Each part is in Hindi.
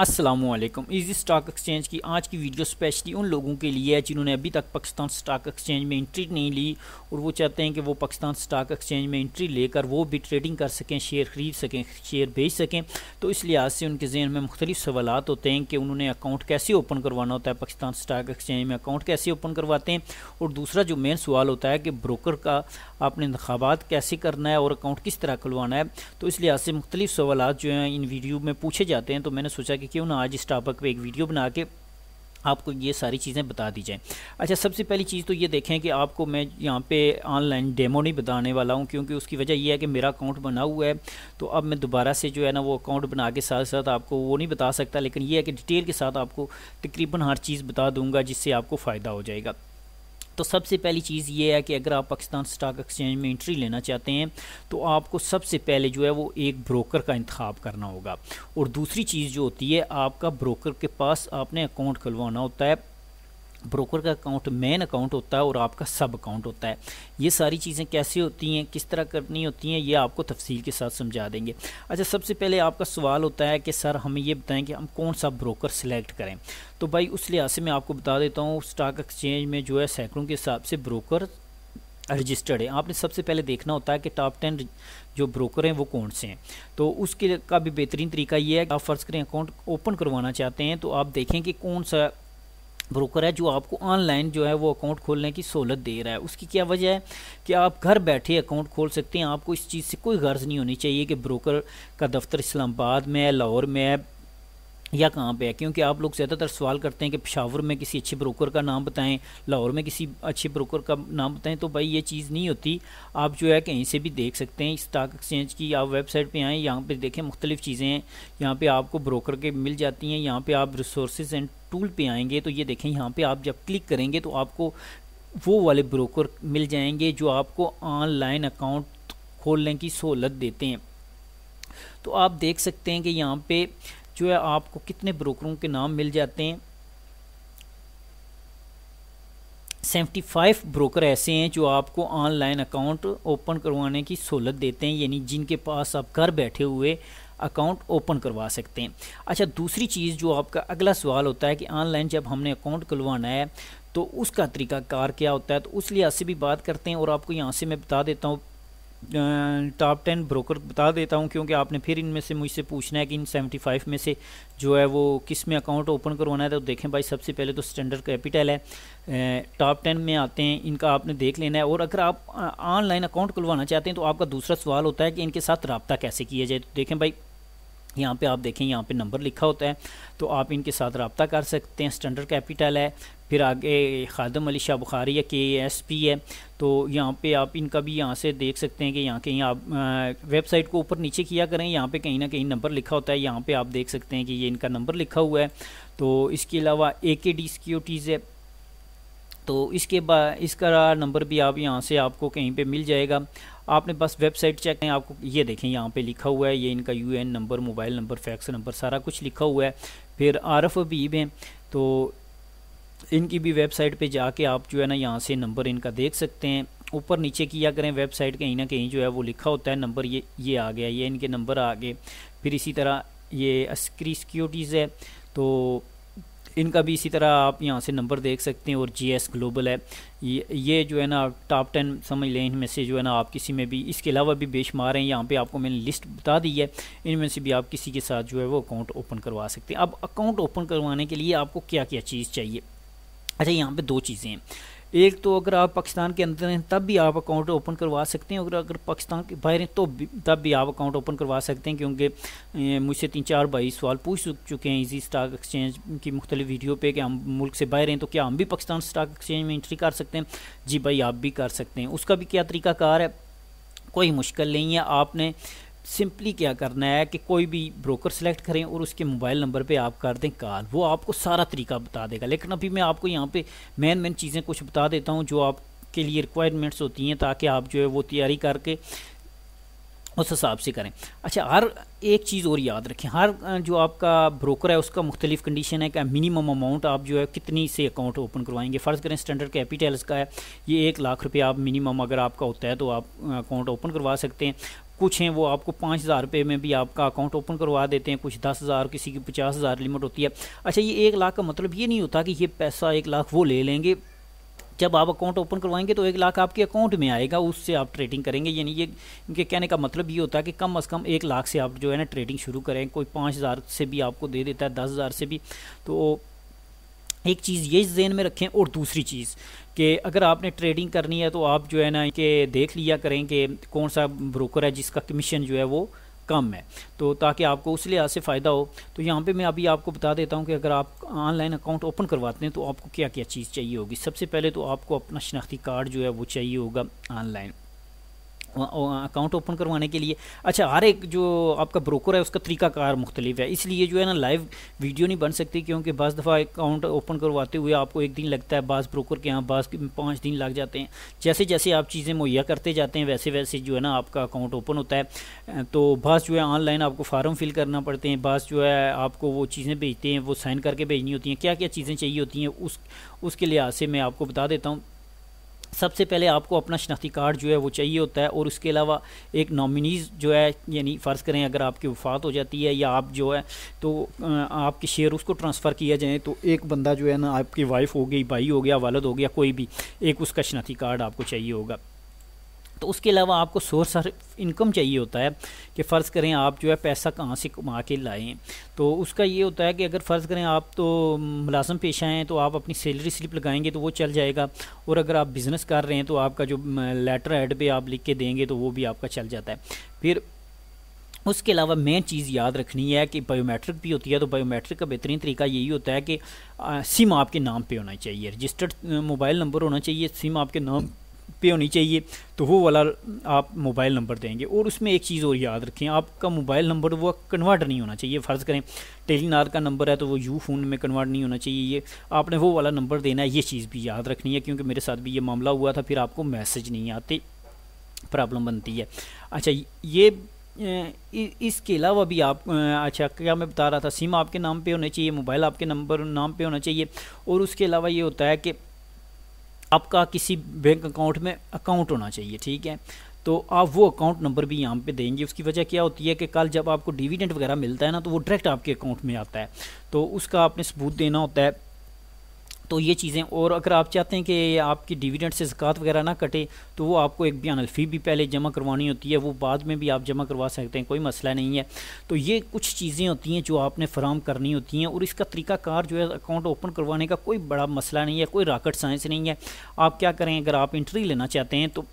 असलम ईजी स्टॉक एक्सचेंज की आज की वीडियो स्पेशली उन लोगों के लिए है जिन्होंने अभी तक पाकिस्तान स्टॉक एक्सचेंज में इंट्री नहीं ली और वो चाहते हैं कि वो पाकिस्तान स्टॉक एक्सचेंज में इंट्री लेकर वो भी ट्रेडिंग कर सकें शेयर ख़रीद सकें शेयर बेच सकें तो इस लिहाज से उनके जहन में मुख्तु सवाल होते हैं कि उन्होंने अकाउंट कैसे ओपन करवाना होता है पाकिस्तान स्टॉक एक्सचेंज में अकाउंट कैसे ओपन करवाते हैं और दूसरा जो मेन सवाल होता है कि ब्रोकर का आपने इंतबात कैसे करना है और अकाउंट किस तरह खुलवाना है तो इस लिहाज से मुख्तलिफ सवाल जो हैं इन वीडियो में पूछे जाते हैं तो मैंने सोचा कि क्यों ना आज इस टॉपिक पे एक वीडियो बना के आपको ये सारी चीज़ें बता दी जाएँ अच्छा सबसे पहली चीज़ तो ये देखें कि आपको मैं यहाँ पे ऑनलाइन डेमो नहीं बताने वाला हूँ क्योंकि उसकी वजह यह है कि मेरा अकाउंट बना हुआ है तो अब मैं दोबारा से जो है ना वो अकाउंट बना के साथ साथ आपको वो नहीं बता सकता लेकिन ये है कि डिटेल के साथ आपको तकरीबन हर चीज़ बता दूँगा जिससे आपको फ़ायदा हो जाएगा तो सबसे पहली चीज़ ये है कि अगर आप पाकिस्तान स्टॉक एक्सचेंज में एंट्री लेना चाहते हैं तो आपको सबसे पहले जो है वो एक ब्रोकर का इंतब करना होगा और दूसरी चीज़ जो होती है आपका ब्रोकर के पास आपने अकाउंट खुलवाना होता है ब्रोकर का अकाउंट मेन अकाउंट होता है और आपका सब अकाउंट होता है ये सारी चीज़ें कैसे होती हैं किस तरह करनी होती हैं ये आपको तफसील के साथ समझा देंगे अच्छा सबसे पहले आपका सवाल होता है कि सर हमें ये बताएं कि हम कौन सा ब्रोकर सिलेक्ट करें तो भाई उस लिहाज से मैं आपको बता देता हूँ स्टॉक एक्सचेंज में जो है सैकड़ों के हिसाब से ब्रोकर रजिस्टर्ड है आपने सबसे पहले देखना होता है कि टॉप टेन जो ब्रोकर हैं वो कौन से हैं तो उसके का भी बेहतरीन तरीका ये है कि आप फ़र्ज़ करें अकाउंट ओपन करवाना चाहते हैं तो आप देखें कि कौन सा ब्रोकर है जो आपको ऑनलाइन जो है वो अकाउंट खोलने की सहूलत दे रहा है उसकी क्या वजह है कि आप घर बैठे अकाउंट खोल सकते हैं आपको इस चीज़ से कोई गर्ज नहीं होनी चाहिए कि ब्रोकर का दफ्तर इस्लामाबाद में है लाहौर में है या कहाँ पे है क्योंकि आप लोग ज़्यादातर सवाल करते हैं कि पिशावर में किसी अच्छे ब्रोकर का नाम बताएं लाहौर में किसी अच्छे ब्रोकर का नाम बताएं तो भाई ये चीज़ नहीं होती आप जो है कहीं से भी देख सकते हैं स्टॉक एक्सचेंज की आप वेबसाइट पे आएँ यहाँ पे देखें मुख्तलिफ़ चीज़ें हैं यहाँ पे आपको ब्रोकर के मिल जाती हैं यहाँ पर आप रिसोर्स एंड टूल पर आएँगे तो ये देखें यहाँ पर आप जब क्लिक करेंगे तो आपको वो वाले ब्रोकर मिल जाएंगे जो आपको ऑनलाइन अकाउंट खोलने की सहूलत देते हैं तो आप देख सकते हैं कि यहाँ पर जो है आपको कितने ब्रोकरों के नाम मिल जाते हैं सेवेंटी फाइव ब्रोकर ऐसे हैं जो आपको ऑनलाइन अकाउंट ओपन करवाने की सहूलत देते हैं यानी जिनके पास आप घर बैठे हुए अकाउंट ओपन करवा सकते हैं अच्छा दूसरी चीज़ जो आपका अगला सवाल होता है कि ऑनलाइन जब हमने अकाउंट खुलवाना है तो उसका तरीका कार क्या होता है तो उस लिहाज से भी बात करते हैं और आपको यहाँ से मैं बता देता हूँ टॉप टेन ब्रोकर बता देता हूँ क्योंकि आपने फिर इनमें से मुझसे पूछना है कि इन सेवेंटी फाइव में से जो है वो किस में अकाउंट ओपन करवाना है तो देखें भाई सबसे पहले तो स्टैंडर्ड कैपिटल है टॉप टेन में आते हैं इनका आपने देख लेना है और अगर आप ऑनलाइन अकाउंट खुलवाना चाहते हैं तो आपका दूसरा सवाल होता है कि इनके साथ रबता कैसे किया जाए तो देखें भाई यहाँ पे आप देखें यहाँ पे नंबर लिखा होता है तो आप इनके साथ रबता कर सकते हैं स्टैंडर्ड कैपिटल है फिर आगे खादम अली शाह बुखारी या के एस पी है तो यहाँ पे आप इनका भी यहाँ से देख सकते हैं कि यहाँ कहीं आप वेबसाइट को ऊपर नीचे किया करें यहाँ पे कहीं ना कहीं नंबर लिखा होता है यहाँ पे आप देख सकते हैं कि ये इनका नंबर लिखा हुआ है तो इसके अलावा ए के डी सिक्योरिटीज़ है तो इसके बाद इसका नंबर भी आप यहाँ से आपको कहीं पे मिल जाएगा आपने बस वेबसाइट चेक करें आपको ये देखें यहाँ पे लिखा हुआ है ये इनका UN number mobile number fax number सारा कुछ लिखा हुआ है फिर आरफ अबीब हैं तो इनकी भी वेबसाइट पे जाके आप जो है ना यहाँ से नंबर इनका देख सकते हैं ऊपर नीचे किया करें वेबसाइट कहीं ना कहीं जो है वो लिखा होता है नंबर ये ये आ गया ये इनके नंबर आ गए फिर इसी तरह ये अस्क्री सिक्योरिटीज़ है तो इनका भी इसी तरह आप यहाँ से नंबर देख सकते हैं और जीएस ग्लोबल है ये ये जो है ना टॉप टेन समझ लें इनमें से जो है ना आप किसी में भी इसके अलावा भी बेशुमार हैं यहाँ पे आपको मैंने लिस्ट बता दी है इनमें से भी आप किसी के साथ जो है वो अकाउंट ओपन करवा सकते हैं अब अकाउंट ओपन करवाने के लिए आपको क्या क्या चीज़ चाहिए अच्छा यहाँ पर दो चीज़ें हैं एक तो अगर आप पाकिस्तान के अंदर हैं तब भी आप अकाउंट ओपन करवा सकते हैं और अगर पाकिस्तान के बाहर हैं तो भी तब भी आप अकाउंट ओपन करवा सकते हैं क्योंकि मुझसे तीन चार भाई सवाल पूछ चुके हैं इजी स्टॉक एक्सचेंज की मुख्तलि वीडियो पे कि हम मुल्क से बाहर हैं तो क्या हम भी पाकिस्तान स्टॉक एक्सचेंज में इंट्री कर सकते हैं जी भाई आप भी कर सकते हैं उसका भी क्या तरीकाकार है कोई मुश्किल नहीं है आपने सिंपली क्या करना है कि कोई भी ब्रोकर सेलेक्ट करें और उसके मोबाइल नंबर पे आप कर दें कॉल वो आपको सारा तरीका बता देगा लेकिन अभी मैं आपको यहाँ पे मेन मेन चीज़ें कुछ बता देता हूँ जो आपके लिए रिक्वायरमेंट्स होती हैं ताकि आप जो है वो तैयारी करके उस हिसाब से करें अच्छा हर एक चीज़ और याद रखें हर जो आपका ब्रोकर है उसका मुख्तलिफ कंडीशन है कि मिनिमम अमाउंट आप जो है कितनी से अकाउंट ओपन करवाएंगे फ़र्ज़ करें स्टैंडर्ड कैपिटल्स का है ये एक लाख रुपये आप मिनिमम अगर आपका होता है तो आप अकाउंट ओपन करवा सकते हैं कुछ हैं वो आपको पाँच हज़ार रुपये में भी आपका अकाउंट ओपन करवा देते हैं कुछ दस हज़ार किसी की पचास हज़ार लिमिट होती है अच्छा ये एक लाख का मतलब ये नहीं होता कि ये पैसा एक लाख वो ले लेंगे जब आप अकाउंट ओपन करवाएंगे तो एक लाख आपके अकाउंट में आएगा उससे आप ट्रेडिंग करेंगे यानी ये इनके कहने का मतलब ये होता है कि कम अज़ कम एक लाख से आप जो है ना ट्रेडिंग शुरू करें कोई पाँच हज़ार से भी आपको दे देता है दस हज़ार से भी तो एक चीज़ ये जेन में रखें और दूसरी चीज़ कि अगर आपने ट्रेडिंग करनी है तो आप जो है ना कि देख लिया करें कि कौन सा ब्रोकर है जिसका कमीशन जो है वो कम है तो ताकि आपको उस लिहाज से फ़ायदा हो तो यहाँ पे मैं अभी आपको बता देता हूँ कि अगर आप ऑनलाइन अकाउंट ओपन करवाते हैं तो आपको क्या क्या चीज़ चाहिए होगी सबसे पहले तो आपको अपना शनाख्ती कार्ड जो है वो चाहिए होगा ऑनलाइन अकाउंट ओपन करवाने के लिए अच्छा हर एक जो आपका ब्रोकर है उसका तरीका कार मुख्तलिफ है इसलिए जो है ना लाइव वीडियो नहीं बन सकती क्योंकि बस दफ़ा अकाउंट ओपन करवाते हुए आपको एक दिन लगता है बस ब्रोकर के यहाँ बस पाँच दिन लग जाते हैं जैसे जैसे आप चीज़ें मुहैया करते जाते हैं वैसे वैसे जो है ना आपका अकाउंट ओपन होता है तो बस जो है ऑनलाइन आपको फार्म फिल करना पड़ते हैं बस जो है आपको वो चीज़ें भेजते हैं वो साइन करके भेजनी होती हैं क्या क्या चीज़ें चाहिए होती हैं उस उसके लिहाज से मैं आपको बता देता हूँ सबसे पहले आपको अपना शनाख्ती कार्ड जो है वो चाहिए होता है और उसके अलावा एक नॉमिनीज़ जो है यानी फ़र्ज़ करें अगर आपकी वफात हो जाती है या आप जो है तो आपके शेयर उसको ट्रांसफ़र किया जाए तो एक बंदा जो है ना आपकी वाइफ़ हो गई भाई हो गया वालद हो गया कोई भी एक उसका शनाख्ती कार्ड आपको चाहिए होगा तो उसके अलावा आपको सोर्स ऑफ इनकम चाहिए होता है कि फ़र्ज़ करें आप जो है पैसा कहाँ से कमा के लाएँ तो उसका ये होता है कि अगर फ़र्ज़ करें आप तो मुलाजम पेशा हैं तो आप अपनी सैलरी स्लिप लगाएंगे तो वो चल जाएगा और अगर आप बिज़नेस कर रहे हैं तो आपका जो लेटर एड पे आप लिख के देंगे तो वो भी आपका चल जाता है फिर उसके अलावा मेन चीज़ याद रखनी है कि बायोमेट्रिक भी होती है तो बायोमेट्रिक का बेहतरीन तरीका यही होता है कि सिम आपके नाम पे होना चाहिए रजिस्टर्ड मोबाइल नंबर होना चाहिए सिम आपके नाम पे होनी चाहिए तो वो वाला आप मोबाइल नंबर देंगे और उसमें एक चीज़ और याद रखें आपका मोबाइल नंबर वो कन्वर्ट नहीं होना चाहिए फ़र्ज़ करें टेलीनार का नंबर है तो वो यू फ़ोन में कन्वर्ट नहीं होना चाहिए ये आपने वो वाला नंबर देना है ये चीज़ भी याद रखनी है क्योंकि मेरे साथ भी ये मामला हुआ था फिर आपको मैसेज नहीं आते प्रॉब्लम बनती है अच्छा ये इसके अलावा भी आप अच्छा क्या मैं बता रहा था सिम आपके नाम पे होने चाहिए मोबाइल आपके नंबर नाम पे होना चाहिए और उसके अलावा ये होता है कि आपका किसी बैंक अकाउंट में अकाउंट होना चाहिए ठीक है तो आप वो अकाउंट नंबर भी यहाँ पे देंगे उसकी वजह क्या होती है कि कल जब आपको डिविडेंड वगैरह मिलता है ना तो वो डायरेक्ट आपके अकाउंट में आता है तो उसका आपने सबूत देना होता है तो ये चीज़ें और अगर आप चाहते हैं कि आपकी डिविडेंड से जक़ात वगैरह ना कटे तो वो आपको एक बयान फ़ी भी पहले जमा करवानी होती है वो बाद में भी आप जमा करवा सकते हैं कोई मसला नहीं है तो ये कुछ चीज़ें होती हैं जो आपने फराम करनी होती हैं और इसका तरीकाकार जो है अकाउंट ओपन करवाने का कोई बड़ा मसला नहीं है कोई राकेट साइंस नहीं है आप क्या करें अगर आप इंट्री लेना चाहते हैं तो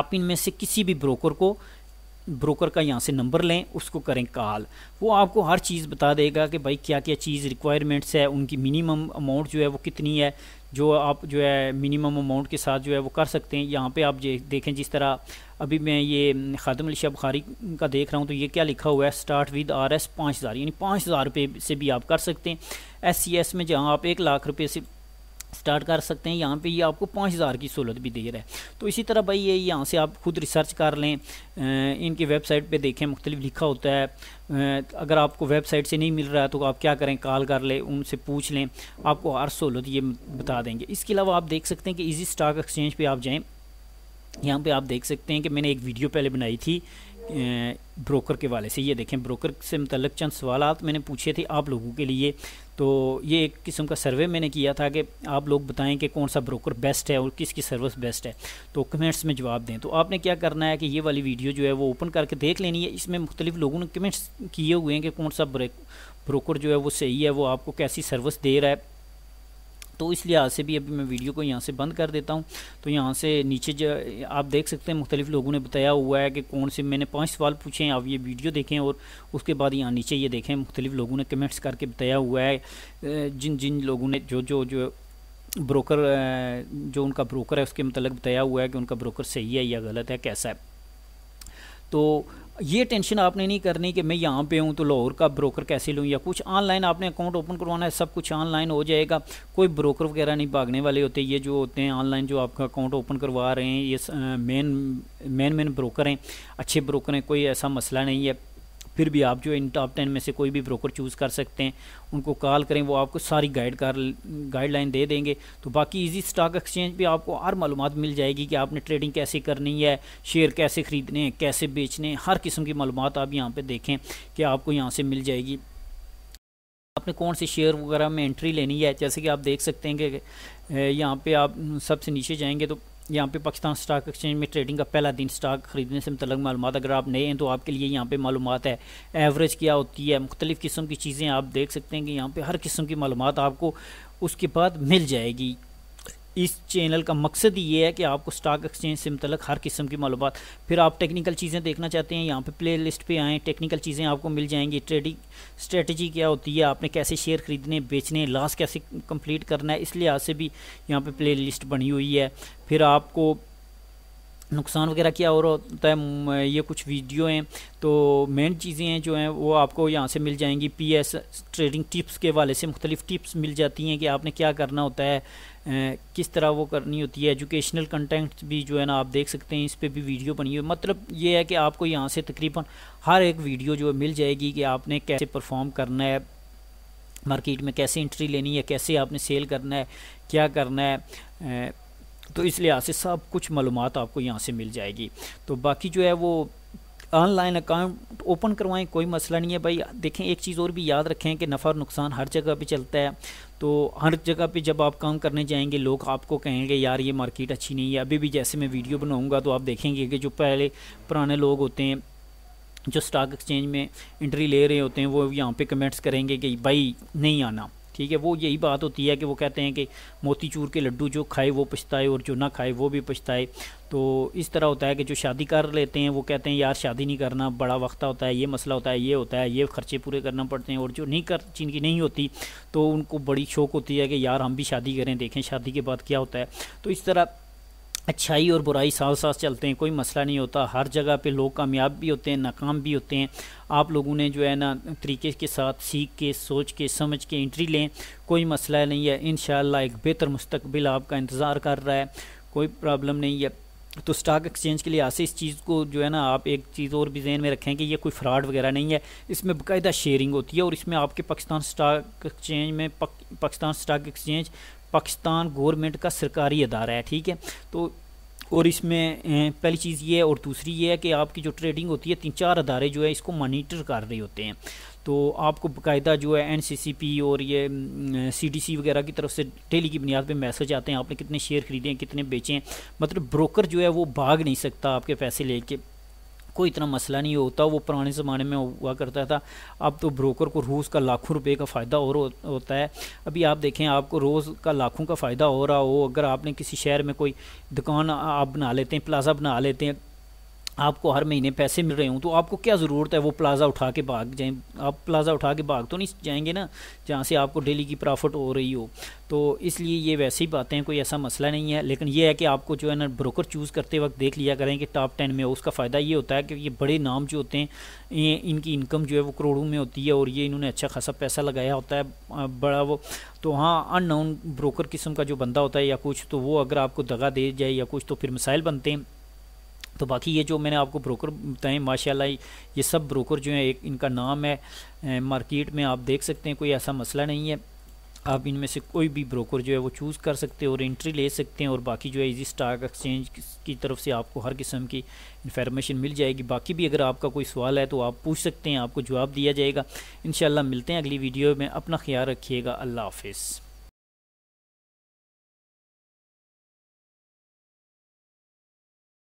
आप इनमें से किसी भी ब्रोकर को ब्रोकर का यहाँ से नंबर लें उसको करें कॉल वो आपको हर चीज़ बता देगा कि भाई क्या क्या चीज़ रिक्वायरमेंट्स है उनकी मिनिमम अमाउंट जो है वो कितनी है जो आप जो है मिनिमम अमाउंट के साथ जो है वो कर सकते हैं यहाँ पे आप देखें जिस तरह अभी मैं ये खादम अली शाह बुखारी का देख रहा हूँ तो ये क्या लिखा हुआ है स्टार्ट विद आर एस पाँच हज़ार यानी पाँच हज़ार रुपये से भी आप कर सकते हैं एस सी एस में जहाँ आप एक लाख रुपये से स्टार्ट कर सकते हैं यहाँ पे ये आपको पाँच हज़ार की सहूलत भी दे रहा है तो इसी तरह भाई ये यहाँ से आप खुद रिसर्च कर लें इनकी वेबसाइट पे देखें मुख्तलिफ लिखा होता है अगर आपको वेबसाइट से नहीं मिल रहा है तो आप क्या करें कॉल कर लें उनसे पूछ लें आपको हर सहूलत ये बता देंगे इसके अलावा आप देख सकते हैं कि इजी स्टॉक एक्सचेंज पर आप जाएँ यहाँ पर आप देख सकते हैं कि मैंने एक वीडियो पहले बनाई थी ब्रोकर के वाले से ये देखें ब्रोकर से मतलब चंद सवाल मैंने पूछे थे आप लोगों के लिए तो ये एक किस्म का सर्वे मैंने किया था कि आप लोग बताएं कि कौन सा ब्रोकर बेस्ट है और किसकी सर्विस बेस्ट है तो कमेंट्स में जवाब दें तो आपने क्या करना है कि ये वाली वीडियो जो है वो ओपन करके देख लेनी है इसमें मुख्तलिफ लोगों ने कमेंट्स किए हुए हैं कि कौन सा ब्रोकर जो है वो सही है वो आपको कैसी सर्विस दे रहा है तो इस लिहाज से भी अभी मैं वीडियो को यहाँ से बंद कर देता हूँ तो यहाँ से नीचे जो आप देख सकते हैं मुख्तलिफ लोगों ने बताया हुआ है कि कौन से मैंने पांच सवाल पूछे हैं आप ये वीडियो देखें और उसके बाद यहाँ नीचे ये देखें मुख्तलिफ लोगों ने कमेंट्स करके बताया हुआ है जिन जिन लोगों ने जो जो जो ब्रोकर जो उनका ब्रोकर है उसके मतलब बताया हुआ है कि उनका ब्रोकर सही है या गलत है कैसा है तो ये टेंशन आपने नहीं करनी कि मैं यहाँ पे हूँ तो लाहौर का ब्रोकर कैसे लूँ या कुछ ऑनलाइन आपने अकाउंट ओपन करवाना है सब कुछ ऑनलाइन हो जाएगा कोई ब्रोकर वगैरह नहीं भागने वाले होते ये जो होते हैं ऑनलाइन जो आपका अकाउंट ओपन करवा रहे हैं ये मेन मेन मेन ब्रोकर हैं अच्छे ब्रोकर हैं कोई ऐसा मसला नहीं है फिर भी आप जो इन टॉप टेन में से कोई भी ब्रोकर चूज़ कर सकते हैं उनको कॉल करें वो आपको सारी गाइड कर गाइडलाइन दे देंगे तो बाकी इजी स्टॉक एक्सचेंज पे आपको हर मालूम मिल जाएगी कि आपने ट्रेडिंग कैसे करनी है शेयर कैसे ख़रीदने कैसे बेचने हर किस्म की मालूम आप यहाँ पर देखें कि आपको यहाँ से मिल जाएगी आपने कौन से शेयर वगैरह में एंट्री लेनी है जैसे कि आप देख सकते हैं कि यहाँ पे आप सबसे नीचे जाएंगे तो यहाँ पे पाकिस्तान स्टॉक एक्सचेंज में ट्रेडिंग का पहला दिन स्टॉक खरीदने से मतलब मालूम अगर आप नए हैं तो आपके लिए यहाँ पे मालूम है एवरेज क्या होती है मुख्तलिफ़ किस्म की चीज़ें आप देख सकते हैं कि यहाँ पे हर किस्म की मालूम आपको उसके बाद मिल जाएगी इस चैनल का मकसद ही ये है कि आपको स्टॉक एक्सचेंज से मतलब हर किस्म की मालूम फिर आप टेक्निकल चीज़ें देखना चाहते हैं यहाँ पे प्ले लिस्ट पर आएँ टेक्निकल चीज़ें आपको मिल जाएंगी ट्रेडिंग स्ट्रेटजी क्या होती है आपने कैसे शेयर ख़रीदने बेचने लॉस कैसे कंप्लीट करना है इस लिहाज से भी यहाँ पर प्ले लिस्ट बनी हुई है फिर आपको नुकसान वगैरह क्या और होता है ये कुछ वीडियो हैं तो मेन चीज़ें हैं जो हैं वो आपको यहाँ से मिल जाएंगी पीएस ट्रेडिंग टिप्स के वाले से मुख्तलिफ टिप्स मिल जाती हैं कि आपने क्या करना होता है किस तरह वो करनी होती है एजुकेशनल कंटेंट भी जो है ना आप देख सकते हैं इस पर भी वीडियो बनी हुई मतलब ये है कि आपको यहाँ से तकरीबन हर एक वीडियो जो मिल जाएगी कि आपने कैसे परफॉर्म करना है मार्केट में कैसे इंट्री लेनी है कैसे आपने सेल करना है क्या करना है तो इस लिहाज से सब कुछ मालूम आपको यहाँ से मिल जाएगी तो बाकी जो है वो ऑनलाइन अकाउंट ओपन करवाएं कोई मसला नहीं है भाई देखें एक चीज़ और भी याद रखें कि नफ़ा और नुकसान हर जगह पे चलता है तो हर जगह पे जब आप काम करने जाएंगे लोग आपको कहेंगे यार ये मार्केट अच्छी नहीं है अभी भी जैसे मैं वीडियो बनाऊँगा तो आप देखेंगे कि जो पहले पुराने लोग होते हैं जो स्टॉक एक्सचेंज में इंट्री ले रहे होते हैं वो यहाँ पर कमेंट्स करेंगे कि भाई नहीं आना ठीक है वो यही बात होती है कि वो कहते हैं कि मोती चूर के लड्डू जो खाए वो पछताए और जो ना खाए वो भी पछताए तो इस तरह होता है कि जो शादी कर लेते हैं वो कहते हैं यार शादी नहीं करना बड़ा वक्त होता है ये मसला होता है ये होता है ये खर्चे पूरे करना पड़ते हैं और जो नहीं कर जिनकी नहीं होती तो उनको बड़ी शौक होती है कि यार हम भी शादी करें देखें शादी के बाद क्या होता है तो इस तरह अच्छाई और बुराई साथ साथ चलते हैं कोई मसला नहीं होता हर जगह पे लोग कामयाब भी होते हैं नाकाम भी होते हैं आप लोगों ने जो है ना तरीके के साथ सीख के सोच के समझ के एंट्री लें कोई मसला नहीं है इन एक बेहतर मुस्तबिल आपका इंतज़ार कर रहा है कोई प्रॉब्लम नहीं है तो स्टॉक एक्सचेंज के लिए आसे इस चीज़ को जो है ना आप एक चीज़ और भी जहन में रखें कि ये कोई फ्रॉड वगैरह नहीं है इसमें बाकायदा शेयरिंग होती है और इसमें आपके पाकिस्तान स्टॉक एक्सचेंज में Pakistan stock exchange Pakistan government का सरकारी अदारा है ठीक है तो और इसमें पहली चीज़ ये है और दूसरी ये है कि आपकी जो ट्रेडिंग होती है तीन चार अदारे जो है इसको मॉनिटर कर रहे होते हैं तो आपको बाकायदा जो है एन और ये सी वगैरह की तरफ से डेली की बुनियाद पर मैसेज आते हैं आपने कितने शेयर खरीदे हैं कितने बेचे हैं मतलब ब्रोकर जो है वो भाग नहीं सकता आपके पैसे लेके कोई इतना मसला नहीं होता वो पुराने ज़माने में हुआ करता था अब तो ब्रोकर को रोज़ का लाखों रुपए का फ़ायदा और हो, होता है अभी आप देखें आपको रोज़ का लाखों का फ़ायदा हो रहा हो अगर आपने किसी शहर में कोई दुकान आप बना लेते हैं प्लाजा बना लेते हैं आपको हर महीने पैसे मिल रहे हों तो आपको क्या ज़रूरत है वो प्लाज़ा उठा के भाग जाएं आप प्लाज़ा उठा के भाग तो नहीं जाएंगे ना जहाँ से आपको डेली की प्रॉफिट हो रही हो तो इसलिए ये वैसे ही बातें हैं कोई ऐसा मसला नहीं है लेकिन ये है कि आपको जो है ना ब्रोकर चूज़ करते वक्त देख लिया करें कि टॉप टेन में हो उसका फ़ायदा ये होता है कि ये बड़े नाम जो होते हैं इनकी इनकम जो है वो करोड़ों में होती है और ये इन्होंने अच्छा खासा पैसा लगाया होता है बड़ा वो तो हाँ अननाउन ब्रोकर किस्म का जो बंदा होता है या कुछ तो वो अगर आपको दगा दे जाए या कुछ तो फिर मिसाइल बनते हैं तो बाकी ये जो मैंने आपको ब्रोकर बताएं माशाल्लाह ये सब ब्रोकर जो है एक इनका नाम है मार्केट में आप देख सकते हैं कोई ऐसा मसला नहीं है आप इनमें से कोई भी ब्रोकर जो है वो चूज़ कर सकते हैं और एंट्री ले सकते हैं और बाकी जो है इजी स्टॉक एक्सचेंज की तरफ से आपको हर किस्म की इन्फॉर्मेशन मिल जाएगी बाकी भी अगर आपका कोई सवाल है तो आप पूछ सकते हैं आपको जवाब दिया जाएगा इन मिलते हैं अगली वीडियो में अपना ख्याल रखिएगा अल्लाह हाफिज़